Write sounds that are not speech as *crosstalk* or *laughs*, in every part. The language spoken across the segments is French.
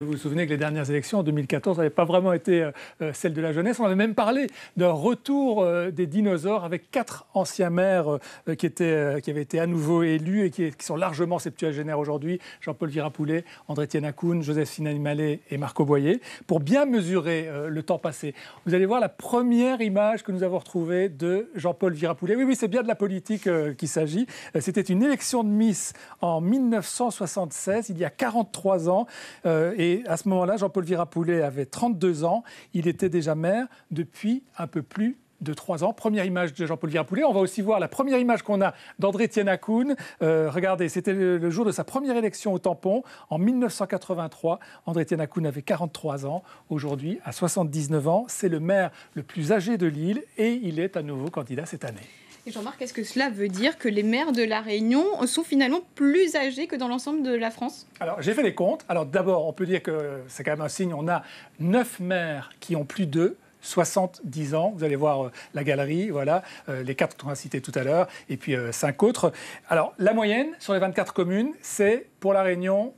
Vous vous souvenez que les dernières élections en 2014 n'avaient pas vraiment été euh, euh, celles de la jeunesse. On avait même parlé d'un retour euh, des dinosaures avec quatre anciens maires qui, étaient, qui avaient été à nouveau élus et qui, sont largement septuagénaires aujourd'hui. Jean-Paul Virapoulet, André Tienakoun, Joseph Sinanimalé et Marco Boyer, pour bien mesurer le temps passé. Vous allez voir la première image que nous avons retrouvée de Jean-Paul Virapoulet. Oui, oui, c'est bien de la politique qu'il s'agit. C'était une élection de Miss en 1976, il y a 43 ans. et et à ce moment-là, Jean-Paul Virapoulet avait 32 ans. Il était déjà maire depuis un peu plus de 3 ans. Première image de Jean-Paul Virapoulet. On va aussi voir la première image qu'on a d'André Tienakoun. Euh, regardez, c'était le, jour de sa première élection au tampon en 1983. André Tienakoun avait 43 ans. Aujourd'hui, à 79 ans, c'est le maire le plus âgé de Lille et il est à nouveau candidat cette année. Jean-Marc, est-ce que cela veut dire que les maires de La Réunion sont finalement plus âgés que dans l'ensemble de la France Alors, j'ai fait les comptes. Alors, d'abord, on peut dire que c'est quand même un signe. On a 9 maires qui ont plus de 70 ans. Vous allez voir euh, la galerie, voilà, euh, les quatre qu'on a cités tout à l'heure, et puis euh, cinq autres. Alors, la moyenne sur les 24 communes, c'est pour La Réunion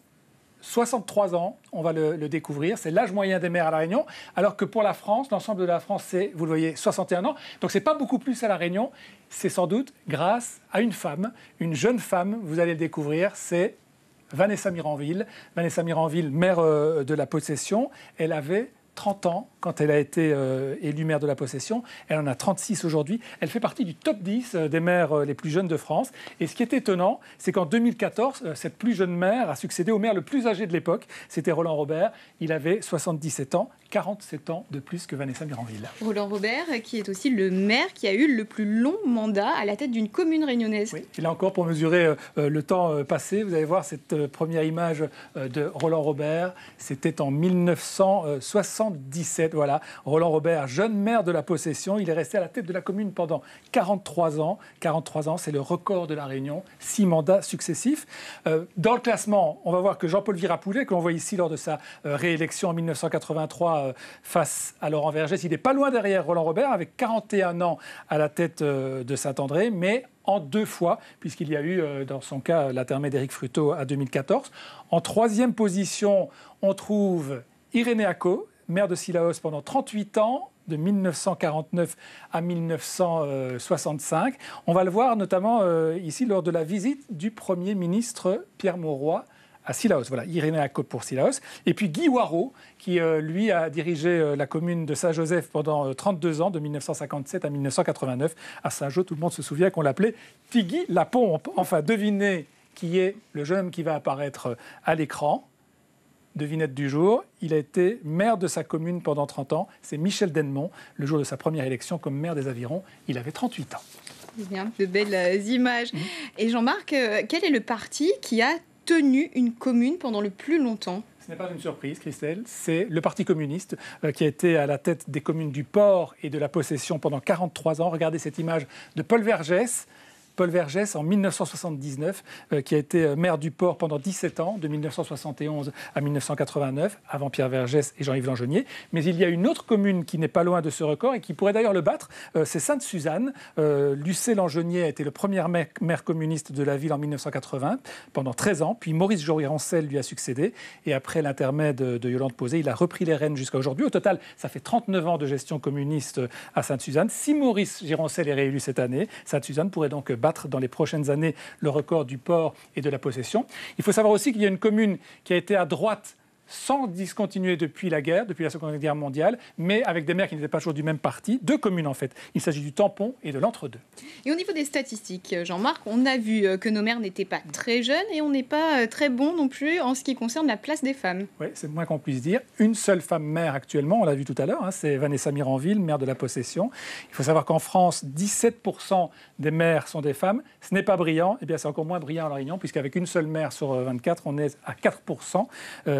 63 ans, on va le, découvrir. C'est l'âge moyen des mères à La Réunion, alors que pour la France, l'ensemble de la France, c'est, vous le voyez, 61 ans. Donc c'est pas beaucoup plus à La Réunion. C'est sans doute grâce à une femme, une jeune femme, vous allez le découvrir, c'est Vanessa Miranville. Vanessa Miranville, mère euh, de la possession, elle avait 30 ans quand elle a été euh, élue maire de la possession. Elle en a 36 aujourd'hui. Elle fait partie du top 10 euh, des maires euh, les plus jeunes de France. Et ce qui est étonnant, c'est qu'en 2014, cette plus jeune maire a succédé au maire le plus âgé de l'époque. C'était Roland Robert. Il avait 77 ans, 47 ans de plus que Vanessa Granville. Roland Robert, qui est aussi le maire qui a eu le plus long mandat à la tête d'une commune réunionnaise. Oui, et là encore, pour mesurer le temps passé, vous allez voir cette première image de Roland Robert. C'était en 1960. 17, voilà. Roland Robert, jeune maire de la possession, il est resté à la tête de la commune pendant 43 ans. 43 ans, c'est le record de la Réunion, six mandats successifs. Euh, dans le classement, on va voir que Jean-Paul Virapoulet, que l'on voit ici lors de sa euh, réélection en 1983 euh, face à Laurent Vergès, il n'est pas loin derrière Roland Robert, avec 41 ans à la tête de Saint-André, mais en deux fois, puisqu'il y a eu, dans son cas, l'intermède d'Éric Fruteau à 2014. En troisième position, on trouve Irénée Acco, maire de Sillaos pendant 38 ans, de 1949 à 1965. On va le voir notamment euh, ici lors de la visite du Premier ministre Pierre Mauroy à Sillaos. Voilà, Irénée côte pour Sillaos. Et puis Guy Waro, qui, euh, lui, a dirigé euh, la commune de Saint-Joseph pendant 32 ans, de 1957 à 1989. À Saint-Jean, tout le monde se souvient qu'on l'appelait figui la pompe. Enfin, devinez qui est le jeune homme qui va apparaître à l'écran. Devinette du jour, il a été maire de sa commune pendant 30 ans. C'est Michel Denmont, le jour de sa première élection comme maire des Avirons. Il avait 38 ans. Bien, de belles euh, images. Mmh. Et Jean-Marc, euh, quel est le parti qui a tenu une commune pendant le plus longtemps ce n'est pas une surprise, Christelle, c'est le Parti communiste euh, qui a été à la tête des communes du port et de la possession pendant 43 ans. Regardez cette image de Paul Vergès. Paul Vergès en 1979, euh, qui a été euh, maire du port pendant 17 ans, de 1971 à 1989, avant Pierre Vergès et Jean-Yves Langenier. Mais il y a une autre commune qui n'est pas loin de ce record et qui pourrait d'ailleurs le battre, euh, c'est Sainte-Suzanne. Euh, Lucé Langenier a été le premier maire, communiste de la ville en 1980, pendant 13 ans, puis Maurice jory lui a succédé, et après l'intermède de, Yolande Posé, il a repris les rênes jusqu'à aujourd'hui. Au total, ça fait 39 ans de gestion communiste à Sainte-Suzanne. Si Maurice Girancel est réélu cette année, Sainte-Suzanne pourrait donc battre dans les prochaines années le record du port et de la possession. Il faut savoir aussi qu'il y a une commune qui a été à droite sans discontinuer depuis la guerre, depuis la Seconde Guerre mondiale, mais avec des maires qui n'étaient pas toujours du même parti, deux communes en fait. Il s'agit du tampon et de l'entre-deux. Et au niveau des statistiques, Jean-Marc, on a vu euh, que nos maires n'étaient pas très jeunes et on n'est pas euh, très bon non plus en ce qui concerne la place des femmes. Oui, c'est le moins qu'on puisse dire. Une seule femme maire actuellement, on l'a vu tout à l'heure, hein, c'est Vanessa Miranville, maire de la Possession. Il faut savoir qu'en France, 17% des maires sont des femmes. Ce n'est pas brillant, et eh bien c'est encore moins brillant à La Réunion, puisqu'avec une seule maire sur 24, euh, on est à 4%.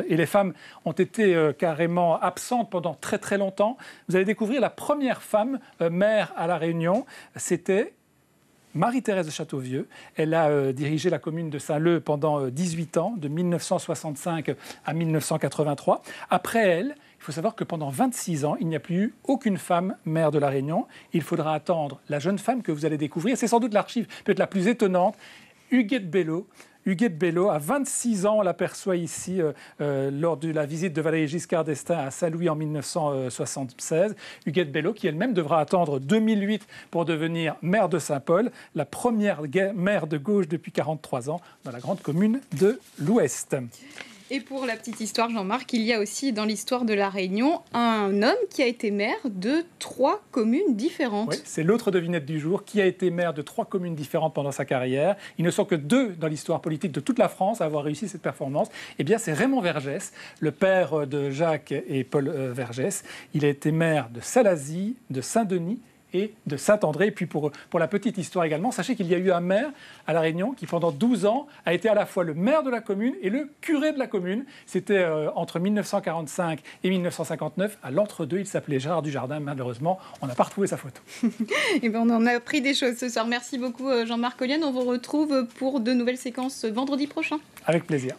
et les femmes ont été euh, carrément absentes pendant très très longtemps. Vous allez découvrir la première femme euh, mère maire à La Réunion. C'était Marie-Thérèse de Châteauvieux. Elle a euh, dirigé la commune de Saint-Leu pendant 18 ans, de 1965 à 1983. Après elle, il faut savoir que pendant 26 ans, il n'y a plus eu aucune femme maire de La Réunion. Il faudra attendre la jeune femme que vous allez découvrir. C'est sans doute l'archive peut-être la plus étonnante, Huguette Bello, Huguette Bello, à 26 ans, on l'aperçoit ici euh, euh, lors de la visite de Valéry Giscard d'Estaing à Saint-Louis en 1976. Huguette Bello, qui elle-même devra attendre 2008 pour devenir maire de Saint-Paul, la première maire de gauche depuis 43 ans dans la grande commune de l'Ouest. Et pour la petite histoire, Jean-Marc, il y a aussi dans l'histoire de La Réunion un homme qui a été maire de trois communes différentes. Oui, c'est l'autre devinette du jour. Qui a été maire de trois communes différentes pendant sa carrière Il ne sont que deux dans l'histoire politique de toute la France à avoir réussi cette performance. Eh bien, c'est Raymond Vergès, le père de Jacques et Paul euh, Vergès. Il a été maire de Salazie, de Saint-Denis, et de Saint-André. et puis pour, pour la petite histoire également, sachez qu'il y a eu un maire à La Réunion qui pendant 12 ans a été à la fois le maire de la commune et le curé de la commune. C'était euh, entre 1945 et 1959. À l'entre-deux, il s'appelait Gérard Dujardin. Malheureusement, on n'a pas retrouvé sa photo. *laughs* et eh ben on en a appris des choses ce soir. Merci beaucoup euh, Jean-Marc Collienne On vous retrouve pour de nouvelles séquences vendredi prochain. Avec plaisir.